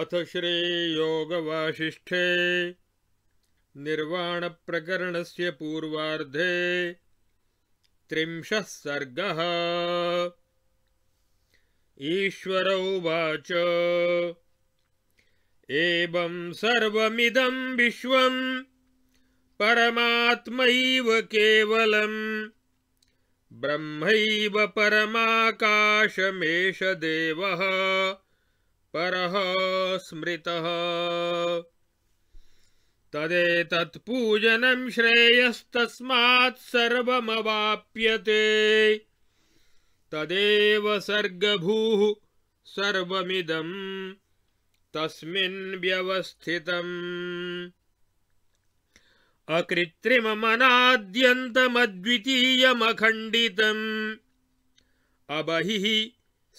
अथ श्रीयोगवासिष्ठे निर्वाणप्रकरणस्य पूर्वार्धे त्रिंशः सर्गः ईश्वर उवाच एवं सर्वमिदं विश्वं परमात्मैव केवलम् ब्रह्मैव परमाकाशमेष देवः परः स्मृतः तदेतत्पूजनं श्रेयस्तस्मात् सर्वमवाप्यते तदेव सर्गभूः सर्वमिदम् तस्मिन् व्यवस्थितम् अकृत्रिममनाद्यन्तमद्वितीयमखण्डितम् अबहिः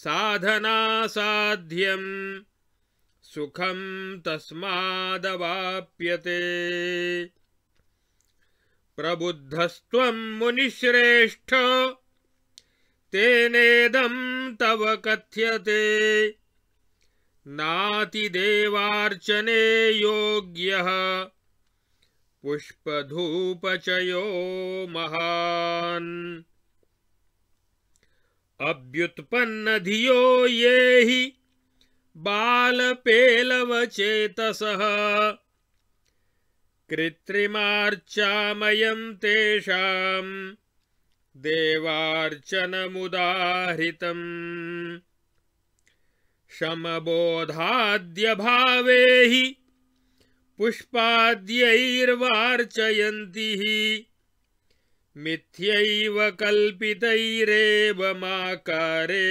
साधनासाध्यम् सुखं तस्मादवाप्यते प्रबुद्धस्त्वं मुनिश्रेष्ठ तेनेदं तव कथ्यते नातिदेवार्चने योग्यः पुष्पधूपचयो महान् अभ्युत्पन्न धियो ये ही बालपेलवचेतसः कृत्रिमार्चामयं तेषां देवार्चनमुदाहृतम् शमबोधाद्यभावे हि पुष्पाद्यैर्वार्चयन्ति ही मिथ्यैव कल्पितैरेव माकारे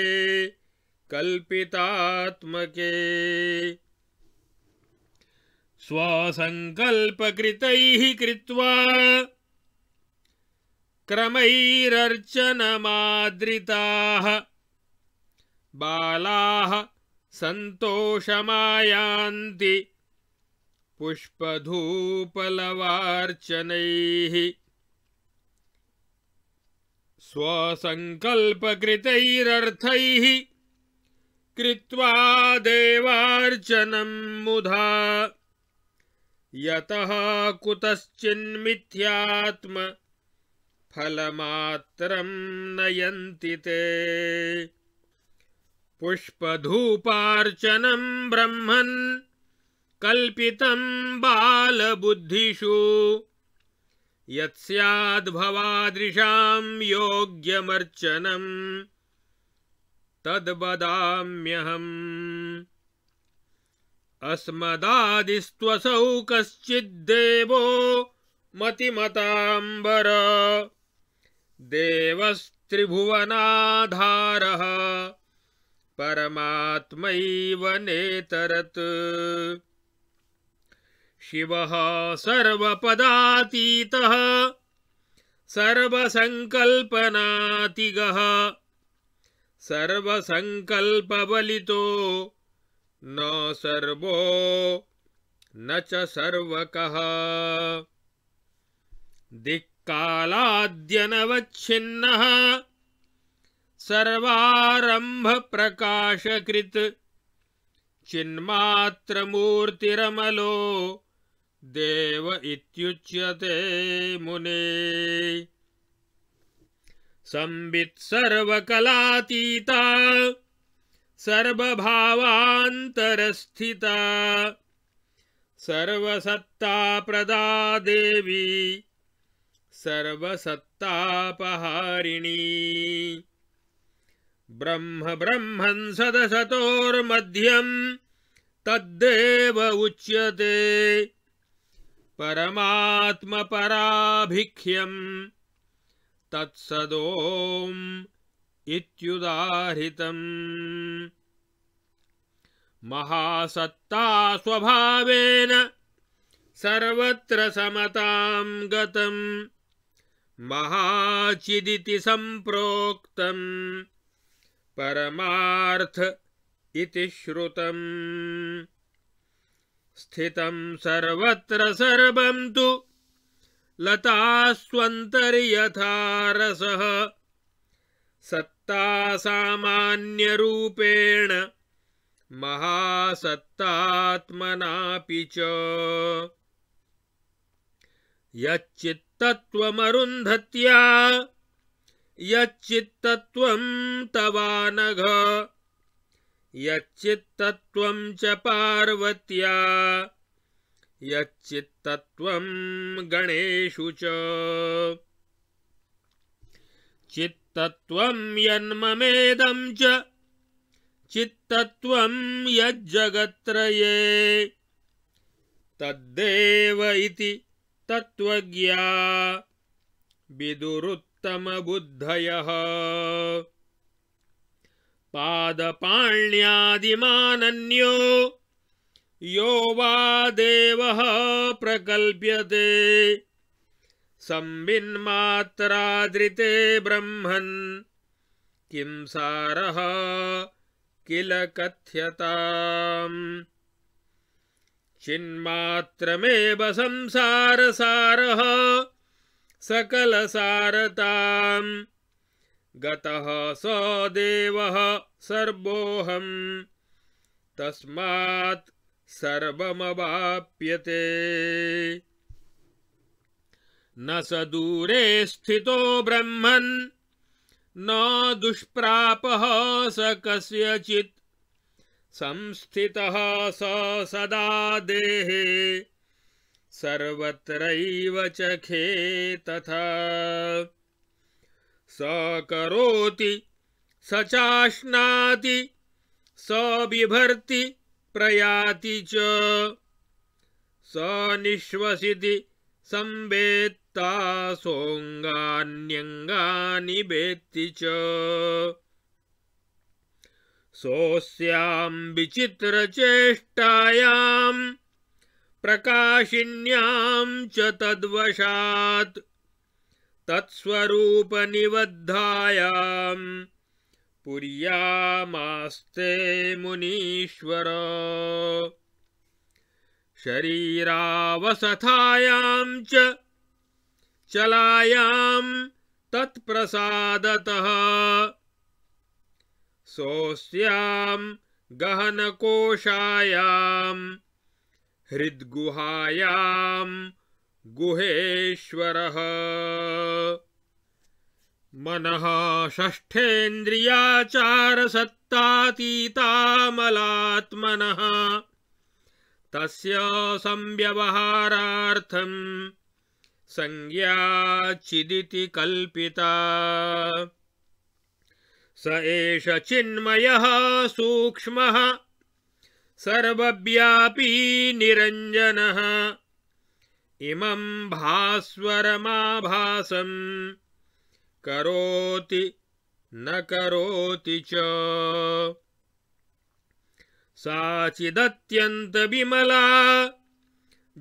कल्पितात्मके स्वसङ्कल्पकृतैः कृत्वा क्रमैरर्चनमादृताः बालाः सन्तोषमायान्ति पुष्पधूपलवार्चनैः स्वसङ्कल्पकृतैरर्थैः कृत्वा देवार्चनम् मुधा यतः फलमात्रम् नयन्ति ते पुष्पधूपार्चनम् ब्रह्मन् कल्पितम् बालबुद्धिषु यत्स्याद्भवादृशाम् योग्यमर्चनम् तद्वदाम्यहम् अस्मदादिस्त्वसौ कश्चिद्देवो मतिमताम्बर देवस्त्रिभुवनाधारः परमात्मैव नेतरत् शिवः सर्वपदातीतः सर्वसङ्कल्पनातिगः न सर्व न च सर्वकः दिक्कालाद्यनवच्छिन्नः सर्वारम्भप्रकाशकृत् चिन्मात्रमूर्तिरमलो देव इत्युच्यते मुने संवित् सर्वकलातीता सर्वभावान्तरस्थिता सर्वसत्ताप्रदा देवी सर्वसत्तापहारिणी ब्रह्म ब्रह्मन् सदसतोर्मध्यम् तद्देव उच्यते परमात्मपराभिख्यम् तत्सदोम् तत्सदोम महासत्ता स्वभावेन सर्वत्र समताम् गतम् महाचिदिति सम्प्रोक्तम् परमार्थ इति श्रुतम् स्थितं सर्वत्र सर्वं तु लतास्वन्तर्यथारसः रसः सत्तासामान्यरूपेण महासत्तात्मनापि च यच्चित्तत्वमरुन्धत्या यच्चित्तत्वं तवानघ यच्चित्तत्वम् च पार्वत्या यच्चित्तत्वम् गणेषु चित्तत्वं च चित्तत्वं यज्जगत्रये तद्देव इति तत्त्वज्ञा विदुरुत्तमबुद्धयः पादपाण्यादिमानन्यो यो वा देवः प्रकल्प्यते संविन्मात्रादृते ब्रह्मन् किं सारः किल कथ्यताम् चिन्मात्रमेव संसारसारः सकलसारताम् गतः स देवः सर्वोऽहम् तस्मात् सर्वमवाप्यते न स दूरे स्थितो ब्रह्मन् न दुष्प्रापः स कस्यचित् संस्थितः स सदा देहे सर्वत्रैव च खे तथा सा करोति स चाश्नाति स बिभर्ति प्रयाति च स निःश्वसिति संवेत्ता सोऽङ्गान्यङ्गानि वेत्ति च सोऽस्यां विचित्रचेष्टायाम् प्रकाशिन्याम् च तद्वशात् तत्स्वरूपनिबद्धायाम् पुर्यामास्ते मुनीश्वर शरीरावसथायां च चलायां तत्प्रसादतः सोऽस्यां गहनकोशायां हृद्गुहायाम् गुहेश्वरः मनः षष्ठेन्द्रियाचारसत्तातीतामलात्मनः तस्य संव्यवहारार्थं संज्ञाचिदिति कल्पिता स एष चिन्मयः सूक्ष्मः सर्वव्यापी निरञ्जनः इमं भास्वरमाभासं करोति न करोति च साचिदत्यंत विमला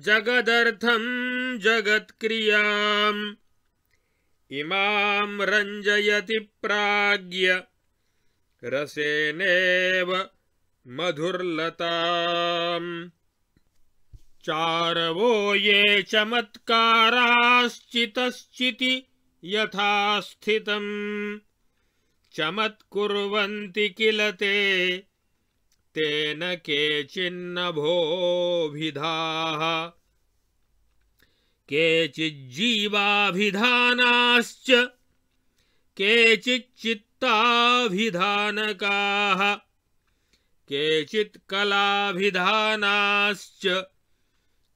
जगदर्थं जगत्क्रियां इमां रंजयति प्राज्ञ रसेनेव मधुर्लताम् चारवो ये चमत्काराश्चितश्चिति यथा स्थितम् चमत्कुर्वन्ति किल ते तेन केचिन्नभोभिधाः केचिज्जीवाभिधानाश्च केचिच्चित्ताभिधानकाः केचित् कलाभिधानाश्च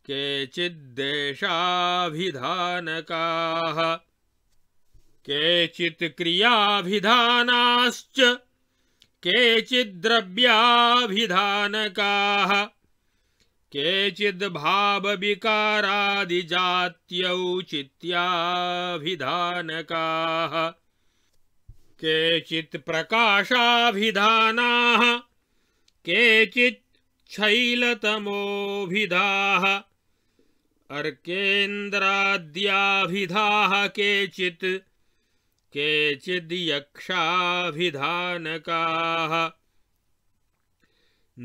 केचित् क्रियाभिधानाश्च केचिद्द्रव्याभिधानकाः केचिद्भावविकारादिजात्यौचित्याभिधानकाः केचित् केचिच्छैलतमोऽभिधाः अर्केन्द्राद्याभिधाः केचित् केचिद् यक्षाभिधानकाः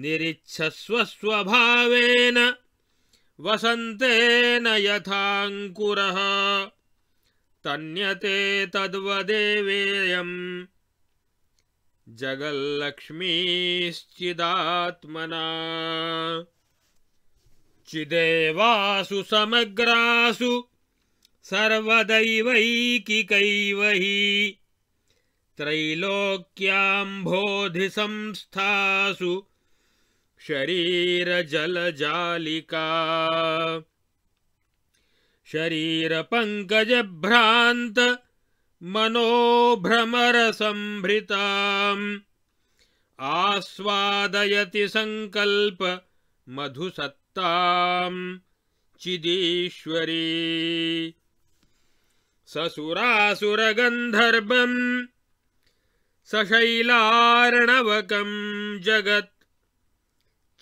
निरिच्छस्वस्वभावेन वसन्तेन यथाङ्कुरः तन्यते तद्वदेवेयम् जगल्लक्ष्मीश्चिदात्मना चिदेवासु समग्रासु सर्वदैवैकिकैव हि त्रैलोक्याम्भोधिसंस्थासु शरीरजलजालिका मनोभ्रमरसम्भृताम् आस्वादयति सङ्कल्प मधुसत् चिदीश्वरी ससुरासुरगन्धर्वम् सशैलार्णवकम् जगत्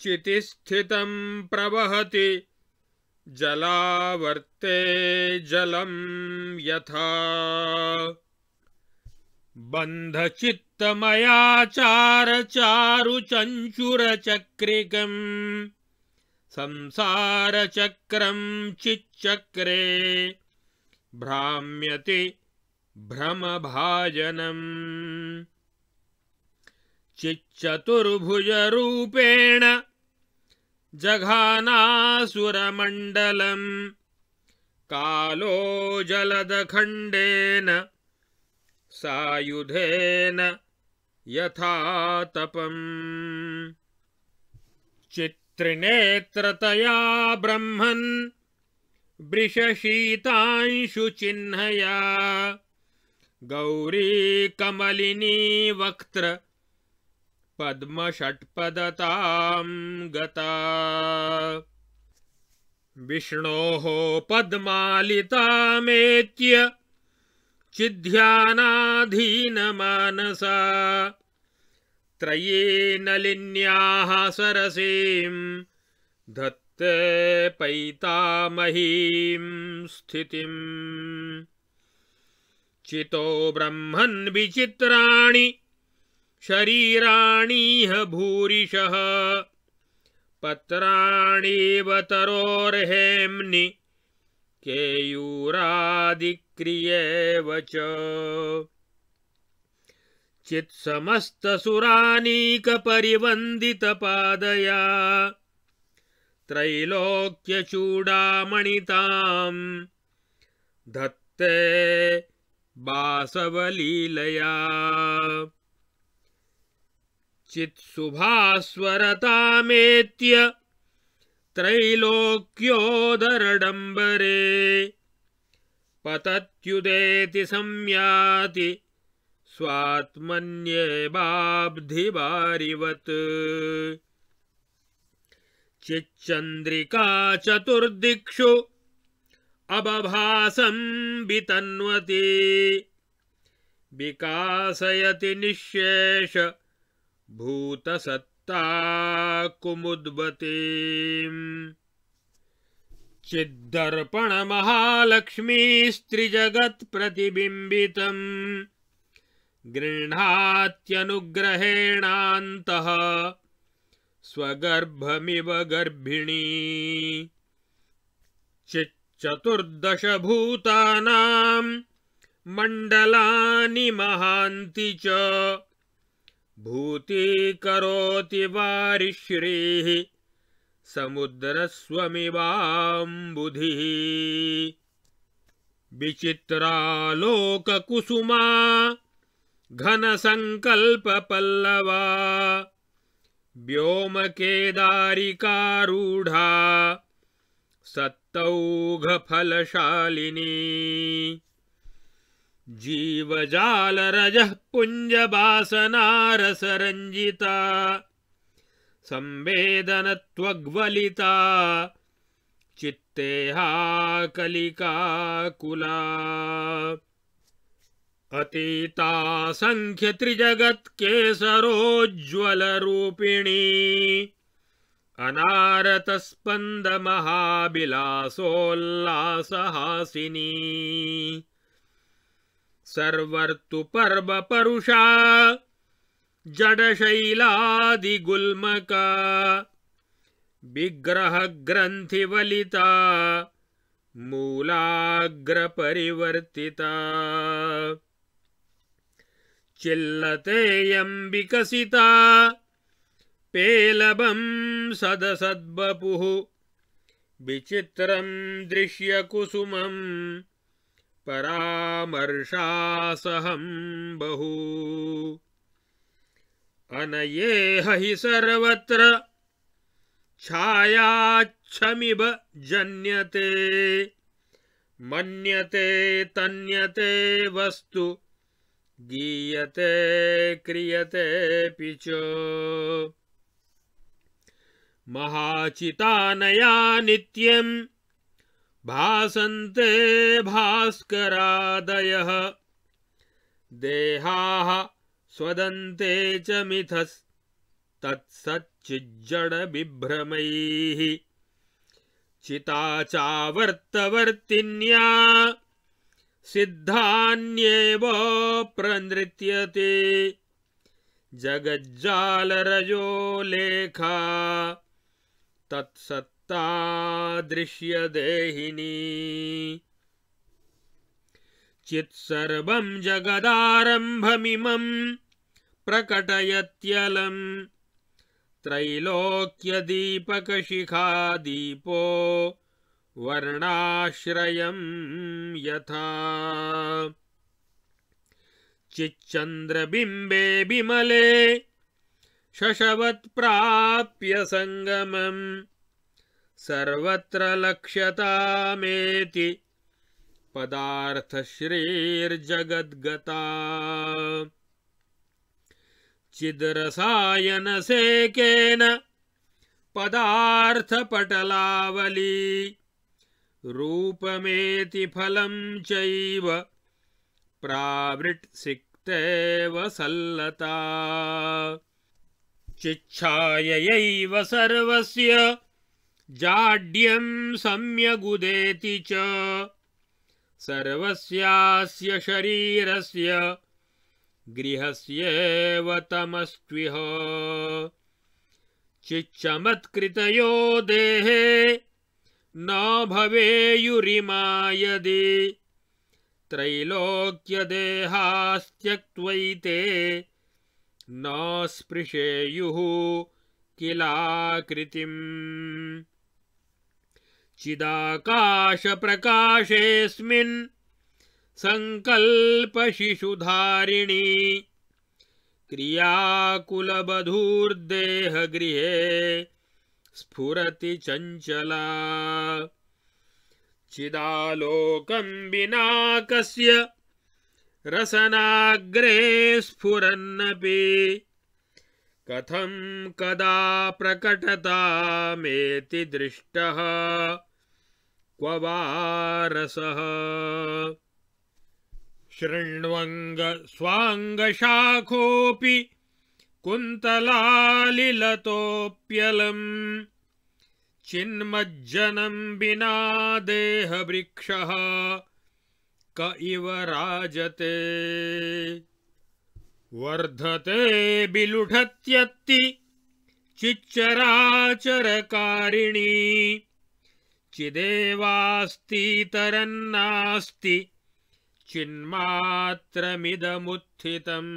चितिस्थितम् प्रवहति जलावर्ते जलम् यथा बन्धचित्तमयाचारचारुचञ्चुरचक्रिकम् संसारचक्रं चिच्चक्रे भ्राम्यति भ्रमभाजनम् चिच्चतुर्भुजरूपेण जघानासुरमण्डलम् कालो जलदखण्डेन सायुधेन यथातपम् त्रिनेत्रतया ब्रह्मन् वृषशीतांशुचिह्नया गौरी कमलिनी वक्त्रपद्मषट्पदताम् गता विष्णोः पद्मालितामेत्य चिद्ध्यानाधीनमानसा त्रये नलिन्याः सरसीं धत्ते पैतामहीं स्थितिम् चितो ब्रह्मन् विचित्राणि शरीराणीह भूरिशः पत्राणीव तरोर्हेम्नि केयूरादिक्रियेव च चित्समस्तसुरानीकपरिवन्दितपादया त्रैलोक्यचूडामणिताम् धत्ते बासवलीलया। चित्सुभास्वरतामेत्य त्रैलोक्योदरडम्बरे पतत्युदेति संयाति स्वात्मन्येवाब्धिवारिवत् चिच्चन्द्रिका चतुर्दिक्षु अबभासं वितन्वती विकासयति निःशेष भूतसत्ता कुमुद्वती चिद्दर्पणमहालक्ष्मीस्त्रिजगत्प्रतिबिम्बितम् महालक्ष्मीस्त्रिजगत्प्रतिबिम्बितम् गृह्णात्यनुग्रहेणान्तः स्वगर्भमिव गर्भिणी चिच्चतुर्दशभूतानाम् मण्डलानि महान्ति च भूतीकरोति वारिश्रीः समुद्रस्वमिवाम्बुधिः विचित्रालोककुसुमा घन संकल्प पल्लवा व्योम घनसङ्कल्पपल्लवा व्योमकेदारिकारूढा सत्तौघफलशालिनी जीवजालरजः पुञ्जवासनारसरञ्जिता संवेदनत्वग्वलिता चित्तेहा कलिकाकुला अतीता सङ्ख्य त्रिजगत् केसरोज्ज्वलरूपिणी अनारतस्पन्द महाबिलासोल्लासहासिनी पर्व परुषा जडशैलादि गुल्मका बिग्रह मूलाग्र परिवर्तिता चिल्लतेऽम् विकसिता पेलबं सदसद्वपुः विचित्रं दृश्यकुसुमं परामर्षासहम् बहु। अनये अनयेह हि सर्वत्र छायाच्छमिव जन्यते मन्यते तन्यते वस्तु गीयते क्रियते च महाचितानया नित्यं भासन्ते भास्करादयः देहाः स्वदन्ते च मिथस्तत्सच्चिज्जडबिभ्रमैः चिता चावर्तवर्तिन्या सिद्धान्येव प्रनृत्यते जगज्जालरजो लेखा तत्सत्ता दृश्यदेहिनी चित्सर्वं जगदारम्भमिमं प्रकटयत्यलम् त्रैलोक्यदीपकशिखा दीपो वर्णाश्रयं यथा चिच्चन्द्रबिम्बे विमले शशवत्प्राप्य सङ्गमम् सर्वत्र लक्ष्यतामेति पदार्थश्रीर्जगद्गता चिद्रसायनसेकेन पदार्थपटलावली रूपमेति फलं चैव प्रावृट्सिक्तेव सल्लता चिच्छाययैव सर्वस्य जाड्यं सम्यगुदेति च सर्वस्यास्य शरीरस्य गृहस्येव तमस्त्विह चिच्छमत्कृतयो देहे न भवेयुरिमा त्रैलोक्यदेहास्त्यक्त्वैते न स्पृशेयुः किलाकृतिम् चिदाकाशप्रकाशेऽस्मिन् सङ्कल्पशिशुधारिणी क्रियाकुलबधूर्देहगृहे स्फुरति चंचला चिदालोक विना कस्य रसनाग्रे स्फुरन्नपि कथं कदा प्रकटता दृष्टः दृष्ट वा रसः शृण्वङ्गस्वाङ्गशाखोऽपि कुन्तलालिलतोऽप्यलम् चिन्मज्जनम् विना देहवृक्षः क इव राजते वर्धते बिलुढत्यत्ति चिच्चराचरकारिणी चिदेवास्तितरन्नास्ति चिन्मात्रमिदमुत्थितम्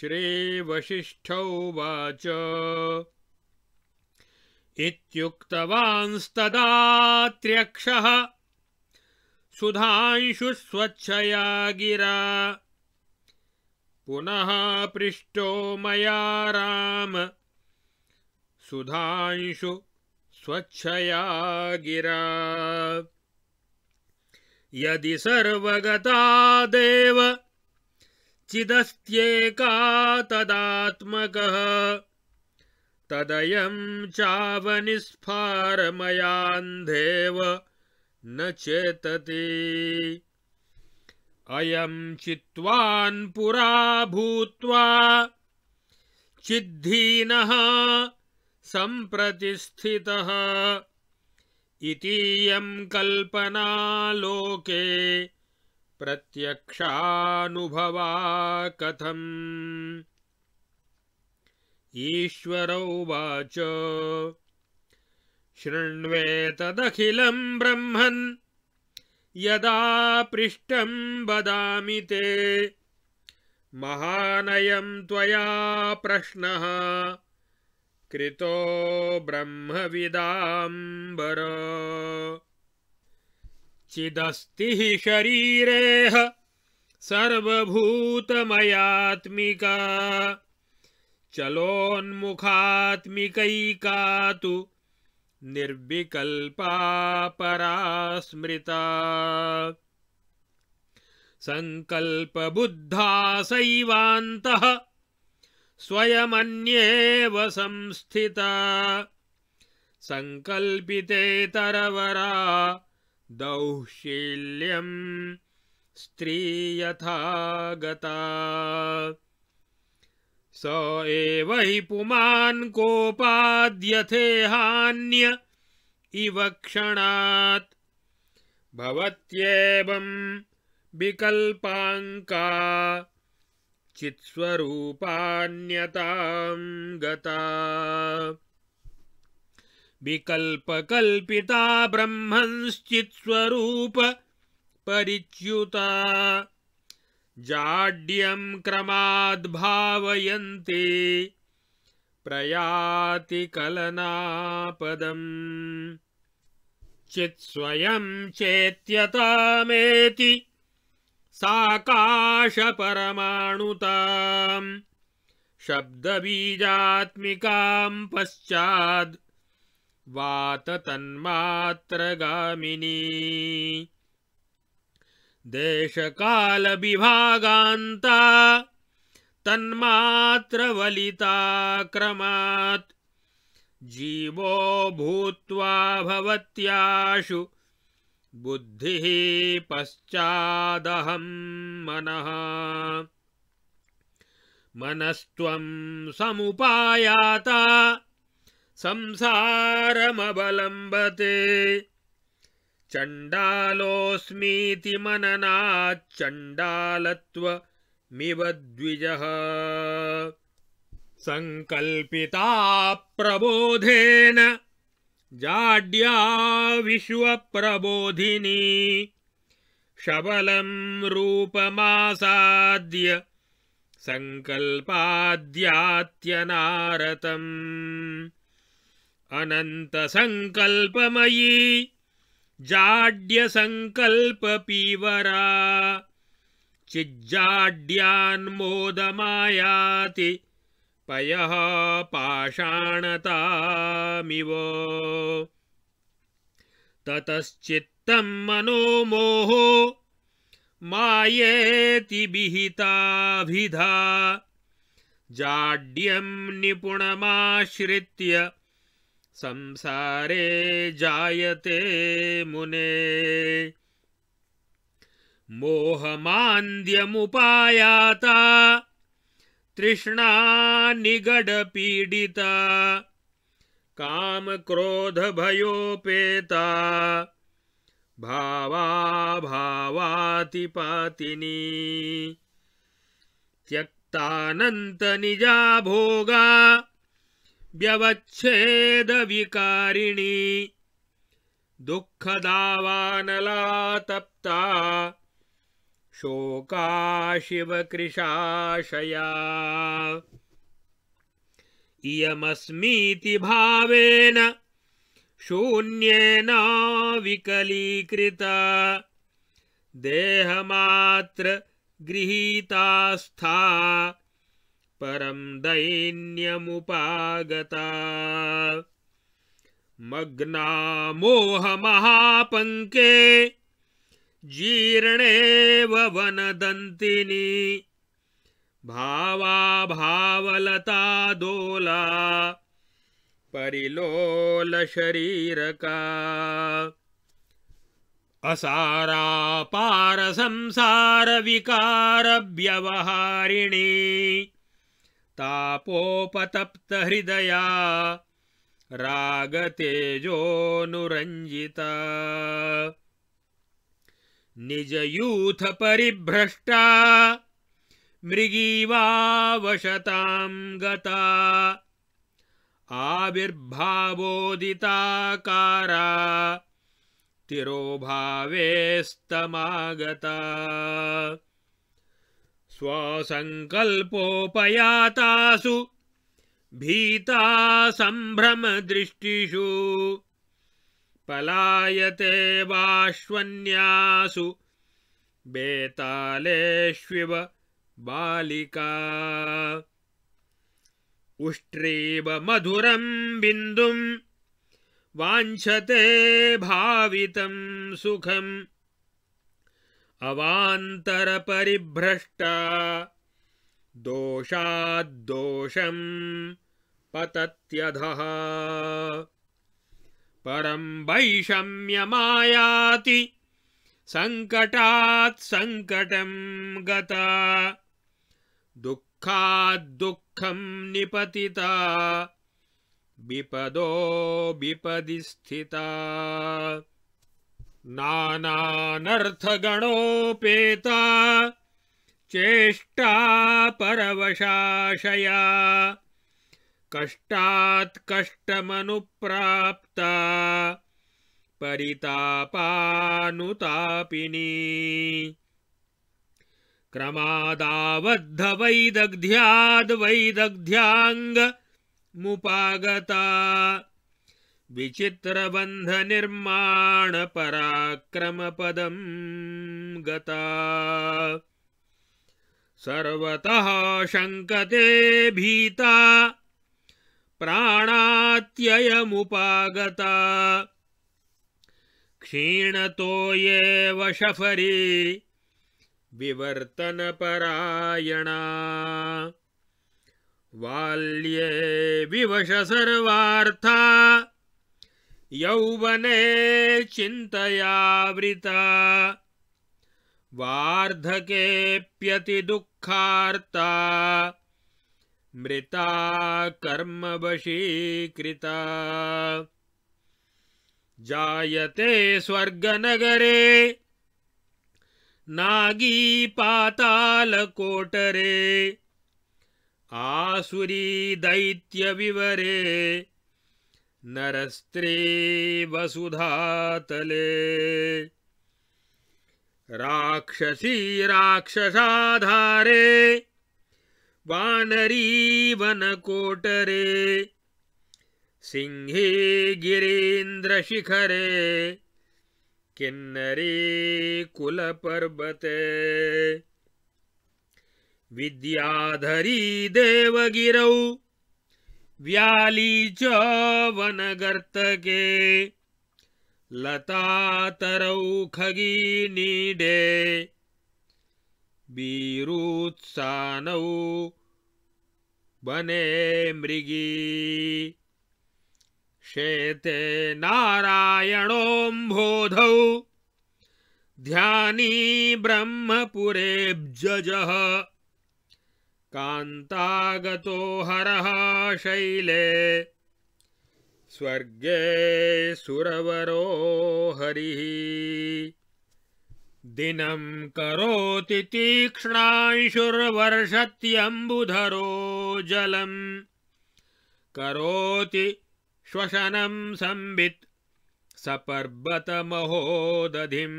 श्री वसिष्ठौ इत्युक्तवांस्तदात्र्यक्षः सुधांशुस्वच्छया गिरा पुनः पृष्टो मया राम स्वच्छया गिरा यदि देव चिदस्त्येका तदात्मकः तदयम् चावनिस्फारमयान्धेव न चेतति अयम् चित्त्वान् पुरा भूत्वा चिद्धीनः सम्प्रति स्थितः इतीयम् कल्पना लोके प्रत्यक्षानुभवा कथम् ईश्वर उवाच शृण्वेतदखिलम् ब्रह्मन् यदा पृष्टम् वदामि ते महानयम् त्वया प्रश्नः कृतो ब्रह्मविदाम्बर चिदस्ति शरीरे शरीरेह सर्वभूतमयात्मिका चलोन्मुखात्मिकैका तु निर्विकल्पा परा स्मृता सङ्कल्पबुद्धा सैवान्तः स्वयमन्येव संस्थिता संकल्पितेतरवरा दौशील्यं स्त्री यथा गता स एव हि पुमान् कोपाद्यथेहान्य इव क्षणात् भवत्येवम् विकल्पाङ्का चित्स्वरूपान्यताम् गता विकल्पकल्पिता ब्रह्मंश्चित्स्वरूप परिच्युता जाड्यम् क्रमाद्भावयन्ति प्रयातिकलनापदम् चित्स्वयं चेत्यतामेति साकाशपरमाणुताम् शब्दबीजात्मिकाम् पश्चाद् वात तन्मात्रगामिनी देशकालविभागान्ता तन्मात्रवलिता क्रमात् जीवो भूत्वा भवत्याशु बुद्धिः पश्चादहं मनः मनस्त्वं समुपायाता संसारमवलम्बते चण्डालोऽस्मीति मननाच्चण्डालत्वमिव द्विजः सङ्कल्पिता प्रबोधेन विश्वप्रबोधिनी शबलं रूपमासाद्य सङ्कल्पाद्यात्यनारतम् अनन्तसङ्कल्पमयी जाड्यसङ्कल्पपीवरा चिज्जाड्यान्मोदमायाति पयः पाषाणतामिव ततश्चित्तम् मनोमोहो मायेति विहिताभिधा जाड्यम् निपुणमाश्रित्य संसारे जायते मुने मोहमान्द्यमुपायाता तृष्णा निगडपीडिता कामक्रोधभयोपेता भावाभावातिपातिनी त्यक्तानन्तनिजा भोगा व्यवच्छेदविकारिणी दुःखदावानला तप्ता शोका शिवकृशाशया इयमस्मीति भावेन शून्येना विकलीकृता देहमात्र गृहीतास्था परं दैन्यमुपागता मग्ना मोहमहापङ्के जीर्णेव भावा भावाभावलता दोला परिलोलशरीरका असारापारसंसारविकारव्यवहारिणी तापोपतप्तहृदया रागतेजोऽनुरञ्जिता निजयूथपरिभ्रष्टा परिभ्रष्टा मृगीवा गता आविर्भावोदिताकारा तिरोभावेस्तमागता स्वसङ्कल्पोपयातासु सम्भ्रमदृष्टिषु पलायते वाश्वन्यासु बेतालेष्विव बालिका उष्ट्रीव मधुरं बिन्दुं वाञ्छते भावितं सुखम् अवान्तरपरिभ्रष्टा दोषाद्दोषम् पतत्यधः परम् वैषम्यमायाति सङ्कटात् सङ्कटम् गता दुःखाद्दुःखम् निपतिता विपदो विपदि स्थिता नानानर्थगणोपेता चेष्टा परवशाशया कष्टात् कष्टमनुप्राप्ता परितापानुतापिनी क्रमादाबद्धवैदग्ध्याद् वैदग्ध्याङ्गमुपागता विचित्रबन्धनिर्माणपराक्रमपदम् गता सर्वतः शङ्कते भीता प्राणात्ययमुपागता वशफरी विवर्तनपरायणा बाल्ये विवश सर्वार्था यौवने चिन्तया वृता वार्धकेऽप्यतिदुःखार्ता मृता कर्मवशीकृता जायते स्वर्गनगरे नागी पातालकोटरे आसुरी दैत्यविवरे नरस्त्री वसुधातले राक्षसी राक्षसाधारे वानरी वनकोटरे सिंहे गिरीन्द्रशिखरे किन्नरे कुलपर्वते विद्याधरी देवगिरौ व्याली च वनगर्तके लतातरौ खगीनीडे बीरुत्सानौ वने मृगी शेते नारायणोऽम्भोधौ ध्यानी ब्रह्मपुरेऽब्जः कान्तागतो हरः शैले स्वर्गे सुरवरो हरिः दिनं करोति तीक्ष्णायशुर्वर्षत्यम्बुधरो जलम् करोति श्वशनम् संवित् सपर्वतमहोदधिम्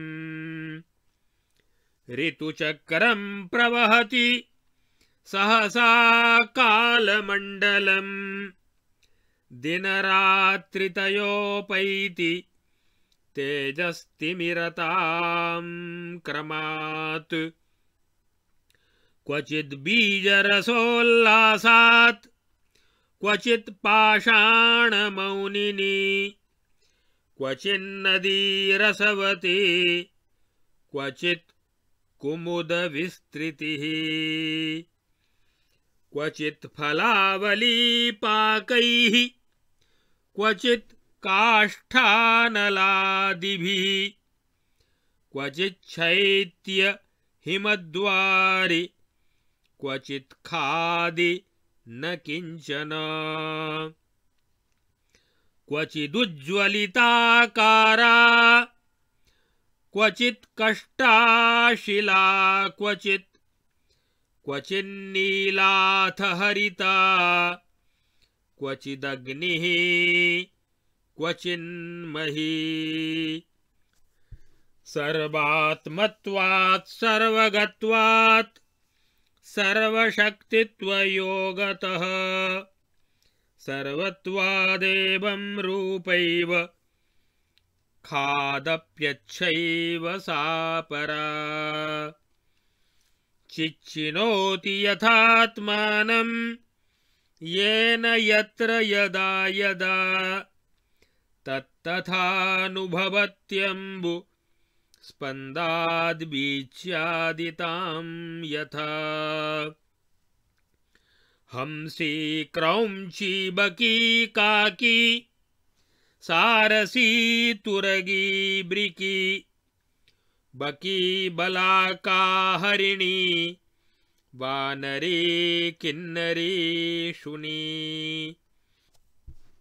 ऋतुचक्रं ऋतुचक्रम् प्रवहति सहसा कालमण्डलम् दिनरात्रितयोपैति तेजस्तिमिरताम् क्रमात् क्वचिद् बीजरसोल्लासात् क्वचित् पाषाणमौनिनी क्वचिन्नदी रसवती क्वचित् कुमुदविस्तृतिः क्वचित् फलावलीपाकैः क्वचित् काष्ठानलादिभिः हिमद्वारि क्वचित् खादि न किञ्चन क्वचिदुज्ज्वलिताकारा क्वचित् कष्टाशिला क्वचित् हरिता, क्वचिदग्निः क्वचिन्मही सर्वात्मत्वात् सर्वगत्वात् सर्वशक्तित्वयोगतः सर्वत्वादेवं रूपैव खादप्यच्छैव सा परा चिच्छिनोति यथात्मानम् येन यत्र यदा यदा स्पन्दाद्बीच्यादिताम् यथा हंसी बकी काकी सारसी तुरगी ब्रिकी बकी बला का हरिणी वानरी किन्नरी शुनी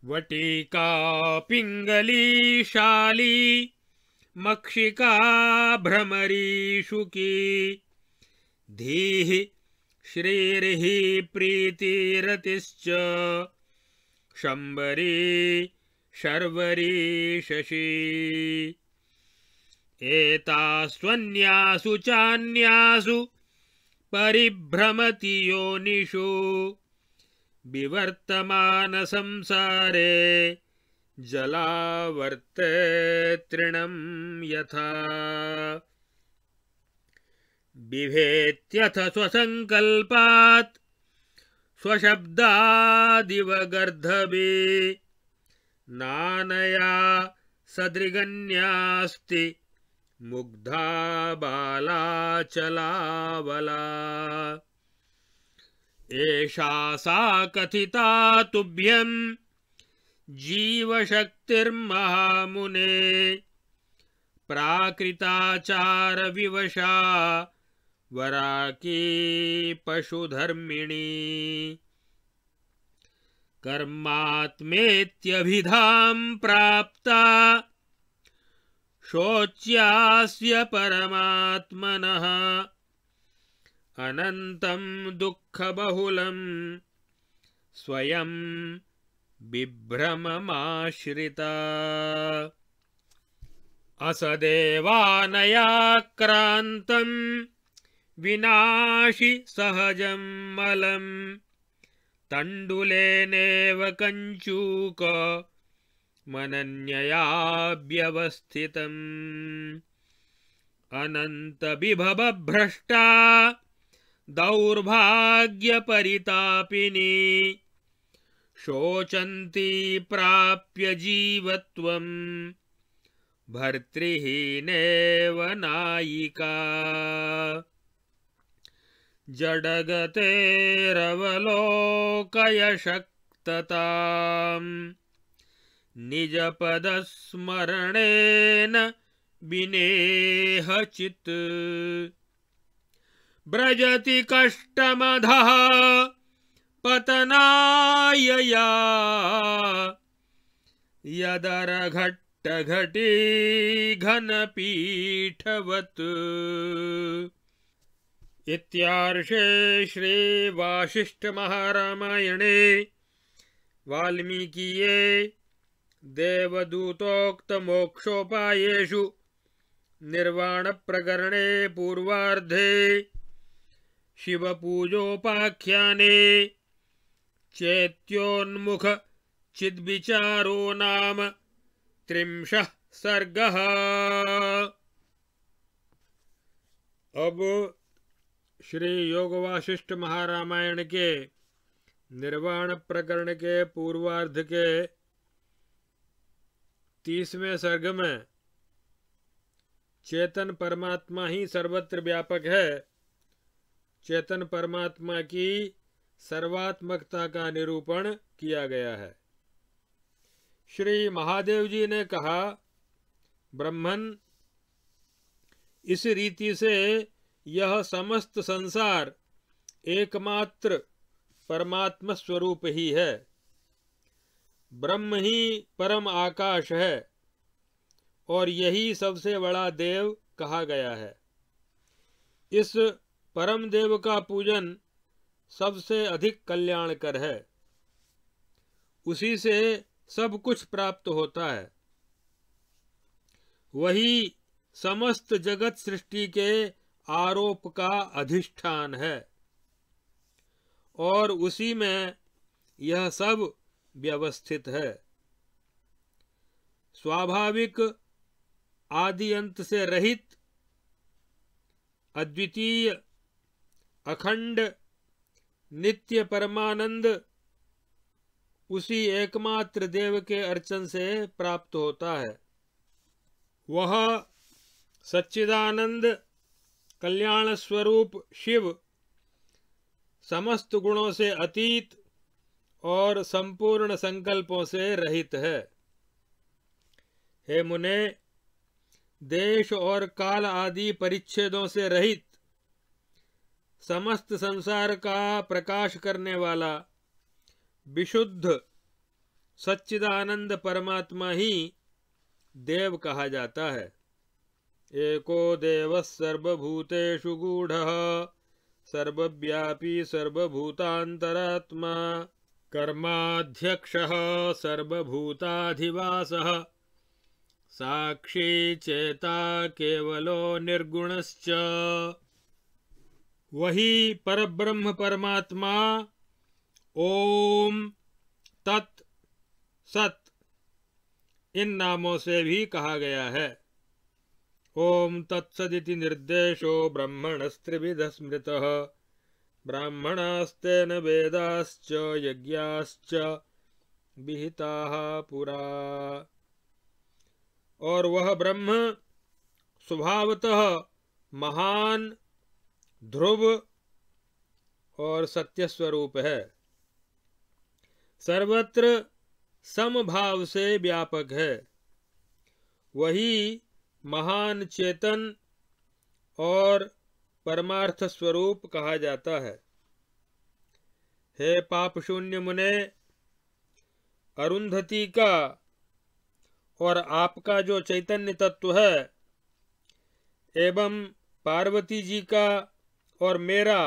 वटिका पिंगली शाली मक्षिका भ्रमरी शुकी धी श्रीर्हि प्रीतिरतिश्च शंबरी शर्वरी शशी एतास्वन्यासु चान्यासु परिभ्रमति योनिषु विवर्तमानसंसारे तृणं यथा बिभेत्यथ स्वसङ्कल्पात् स्वशब्दादिव नानया सदृगण्यास्ति मुग्धा बाला चलावला एषा सा कथिता तुभ्यम् जीवशक्तिर्महामुने प्राकृताचारविवशा वराकी पशुधर्मिणी कर्मात्मेत्यभिधाम् प्राप्ता शोच्यास्य परमात्मनः अनन्तं दुःखबहुलं स्वयं बिभ्रममाश्रिता असदेवानयाक्रान्तं विनाशि सहजं मलं तण्डुलेनेव कञ्चूक मनन्यया व्यवस्थितम् अनन्तविभवभ्रष्टा दौर्भाग्यपरितापिनी शोचन्ती प्राप्य जीवत्वम् भर्तृहीनेव नायिका जडगतेरवलोकयशक्तताम् निजपदस्मरणेन विनेहचित् ब्रजति कष्टमधः पतनायया घनपीठवत् इत्यार्षे श्री वासिष्ठमहारामायणे वाल्मीकिये देवदूतोक्तमोक्षोपायेषु प्रकरणे पूर्वार्धे शिवपूजोपाख्याने चेत्योन्मुख चिद्विचारो नाम त्रिंशः सर्गः अब श्री योग वाशिष्ठ महारामायण के निर्वाण प्रकरण के पूर्वार्ध के तीसवें सर्ग में चेतन परमात्मा ही सर्वत्र व्यापक है चेतन परमात्मा की सर्वात्मकता का निरूपण किया गया है श्री महादेव जी ने कहा ब्रह्मन इस रीति से यह समस्त संसार एकमात्र परमात्मा स्वरूप ही है ब्रह्म ही परम आकाश है और यही सबसे बड़ा देव कहा गया है इस परम देव का पूजन सबसे अधिक कल्याणकर है उसी से सब कुछ प्राप्त होता है वही समस्त जगत सृष्टि के आरोप का अधिष्ठान है और उसी में यह सब व्यवस्थित है स्वाभाविक आदि अंत से रहित अद्वितीय अखंड नित्य परमानंद उसी एकमात्र देव के अर्चन से प्राप्त होता है वह सच्चिदानंद कल्याण स्वरूप शिव समस्त गुणों से अतीत और संपूर्ण संकल्पों से रहित है हे मुने देश और काल आदि परिच्छेदों से रहित समस्त संसार का प्रकाश करने वाला विशुद्ध सच्चिदानंद परमात्मा ही देव कहा जाता है एको देव सर्वभूतेषु गूढ़ सर्वव्यापी सर्वभूतांतरात्मा कर्माध्यक्षः साक्षी चेता केवलो निर्गुणश्च वही परब्रह्म परमात्मा ओम तत् सत इन नामों से भी कहा गया है ओम तत्सदिति निर्देशो ब्रह्मणस्त्रिविध स्मृत ब्राह्मणास्तेन वेदाश्च यज्ञाश्च विहिताः पुरा और वह ब्रह्म स्वभावतः महान ध्रुव और सत्य स्वरूप है सर्वत्र समभाव से व्यापक है वही महान चेतन और परमार्थ स्वरूप कहा जाता है हे पाप शून्य मुने अरुंधति का और आपका जो चैतन्य तत्व है एवं पार्वती जी का और मेरा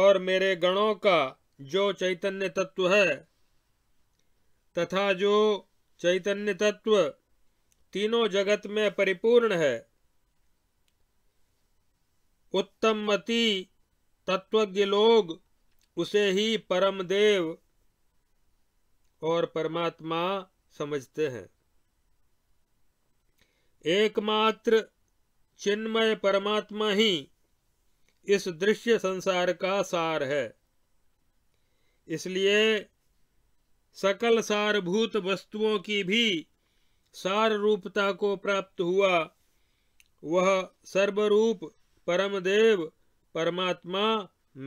और मेरे गणों का जो चैतन्य तत्व है तथा जो चैतन्य तत्व तीनों जगत में परिपूर्ण है उत्तमती तत्वज्ञ लोग उसे ही परम देव और परमात्मा समझते हैं एकमात्र चिन्मय परमात्मा ही इस दृश्य संसार का सार है इसलिए सकल सारभूत वस्तुओं की भी सार रूपता को प्राप्त हुआ वह सर्वरूप परमदेव परमात्मा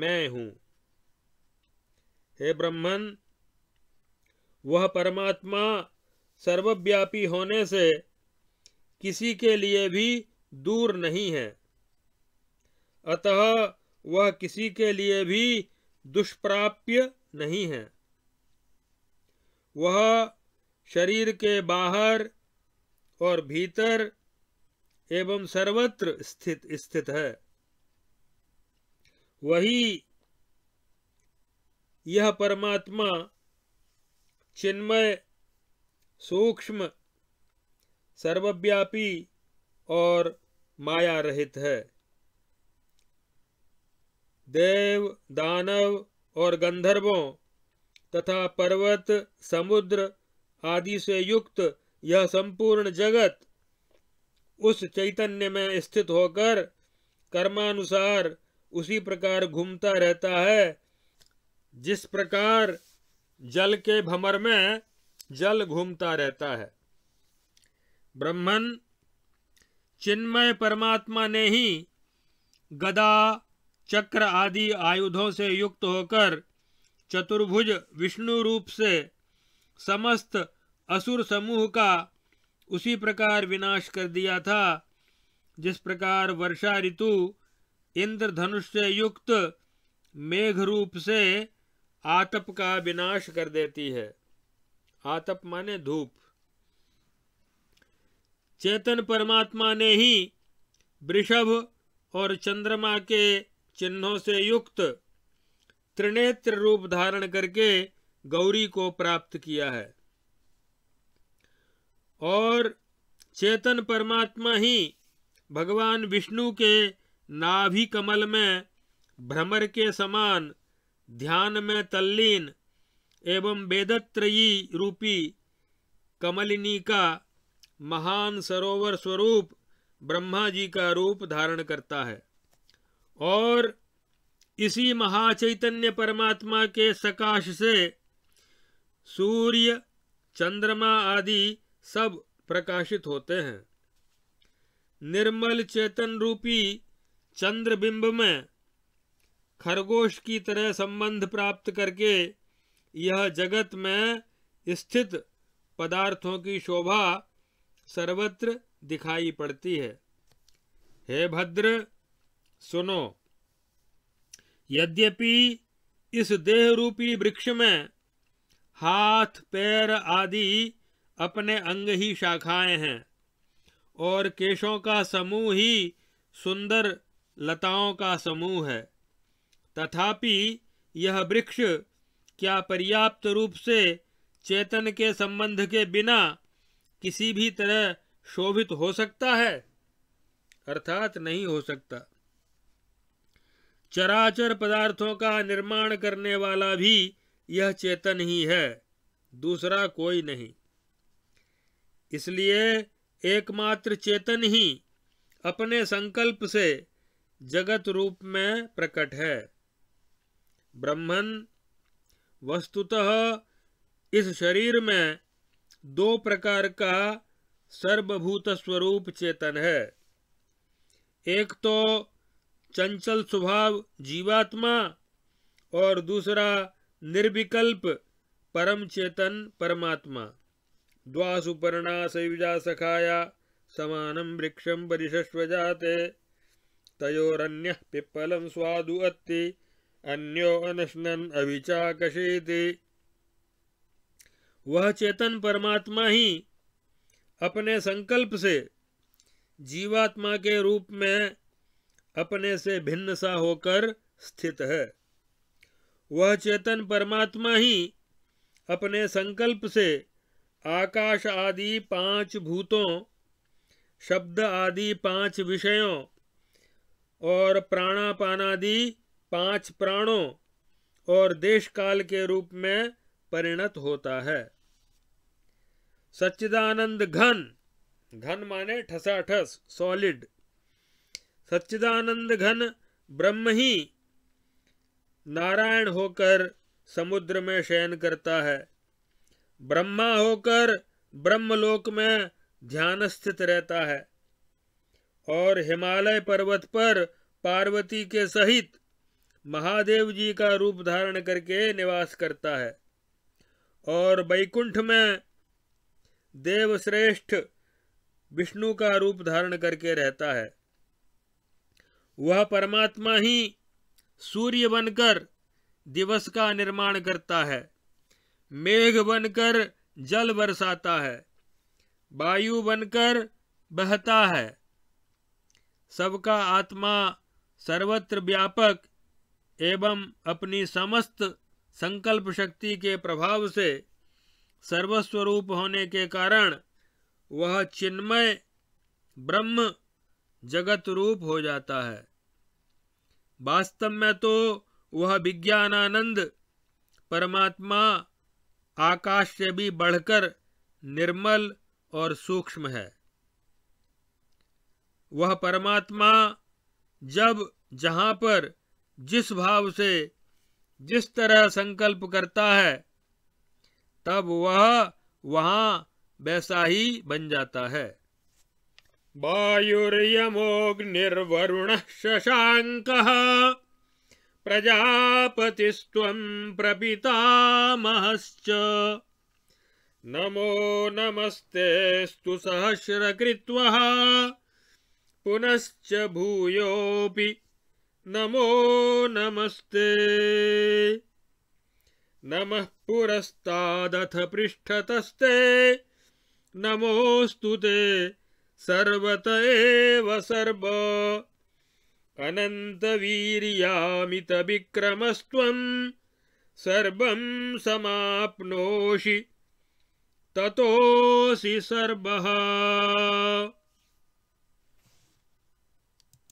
मैं हूं हे ब्रह्मन वह परमात्मा सर्वव्यापी होने से किसी के लिए भी दूर नहीं है अतः वह किसी के लिए भी दुष्प्राप्य नहीं है वह शरीर के बाहर और भीतर एवं सर्वत्र स्थित स्थित है वही यह परमात्मा चिन्मय सूक्ष्म सर्वव्यापी और माया रहित है देव दानव और गंधर्वों तथा पर्वत समुद्र आदि से युक्त यह संपूर्ण जगत उस चैतन्य में स्थित होकर कर्मानुसार उसी प्रकार घूमता रहता है जिस प्रकार जल के भमर में जल घूमता रहता है ब्रह्मन चिन्मय परमात्मा ने ही गदा चक्र आदि आयुधों से युक्त होकर चतुर्भुज विष्णु रूप से समस्त असुर समूह का उसी प्रकार विनाश कर दिया था जिस प्रकार वर्षा ऋतु इंद्रधनुष से युक्त मेघ रूप से आतप का विनाश कर देती है आतप माने धूप चेतन परमात्मा ने ही वृषभ और चंद्रमा के चिन्हों से युक्त त्रिनेत्र रूप धारण करके गौरी को प्राप्त किया है और चेतन परमात्मा ही भगवान विष्णु के नाभि कमल में भ्रमर के समान ध्यान में तल्लीन एवं वेदत्रयी रूपी कमलिनी का महान सरोवर स्वरूप ब्रह्मा जी का रूप धारण करता है और इसी महाचैतन्य परमात्मा के सकाश से सूर्य चंद्रमा आदि सब प्रकाशित होते हैं निर्मल चेतन रूपी चंद्रबिंब में खरगोश की तरह संबंध प्राप्त करके यह जगत में स्थित पदार्थों की शोभा सर्वत्र दिखाई पड़ती है हे भद्र सुनो यद्यपि इस देह रूपी वृक्ष में हाथ पैर आदि अपने अंग ही शाखाएं हैं और केशों का समूह ही सुंदर लताओं का समूह है तथापि यह वृक्ष क्या पर्याप्त रूप से चेतन के संबंध के बिना किसी भी तरह शोभित हो सकता है अर्थात नहीं हो सकता चराचर पदार्थों का निर्माण करने वाला भी यह चेतन ही है दूसरा कोई नहीं इसलिए एकमात्र चेतन ही अपने संकल्प से जगत रूप में प्रकट है ब्रह्मन वस्तुतः इस शरीर में दो प्रकार का सर्वभूत स्वरूप चेतन है एक तो चंचल स्वभाव जीवात्मा और दूसरा निर्विकल्प परम चेतन परमात्मा द्वासुपर्णा सयुजा सखाया सामनम वृक्ष परिषश्वजाते जाते तयोर पिप्पल स्वादुअत्ति अन्यो अनश्नन् अभिचाकशीति वह चेतन परमात्मा ही अपने संकल्प से जीवात्मा के रूप में अपने से भिन्न सा होकर स्थित है वह चेतन परमात्मा ही अपने संकल्प से आकाश आदि पांच भूतों शब्द आदि पांच विषयों और प्राणापानादि पांच प्राणों और देश काल के रूप में परिणत होता है सच्चिदानंद घन घन माने ठसाठस सॉलिड सच्चिदानंद घन ब्रह्म ही नारायण होकर समुद्र में शयन करता है ब्रह्मा होकर ब्रह्मलोक में ध्यान स्थित रहता है और हिमालय पर्वत पर पार्वती के सहित महादेव जी का रूप धारण करके निवास करता है और बैकुंठ में देवश्रेष्ठ विष्णु का रूप धारण करके रहता है वह परमात्मा ही सूर्य बनकर दिवस का निर्माण करता है मेघ बनकर जल बरसाता है वायु बनकर बहता है सबका आत्मा सर्वत्र व्यापक एवं अपनी समस्त संकल्प शक्ति के प्रभाव से सर्वस्वरूप होने के कारण वह चिन्मय ब्रह्म जगत रूप हो जाता है वास्तव में तो वह विज्ञानानंद परमात्मा आकाश से भी बढ़कर निर्मल और सूक्ष्म है वह परमात्मा जब जहां पर जिस भाव से जिस तरह संकल्प करता है तब वह वहां वैसा ही बन जाता है निर्वरुण शशांक प्रजापतिस्व प्रपितामहश्च नमो नमस्ते सहस्रकृत्वः पुनश्च भूयोऽपि नमो नमस्ते नमः पुरस्तादथ पृष्ठतस्ते नमोस्तु ते सर्वत एव सर्व अनन्तवीर्यामितविक्रमस्त्वम् सर्वम् समाप्नोषि ततोऽसि सर्वः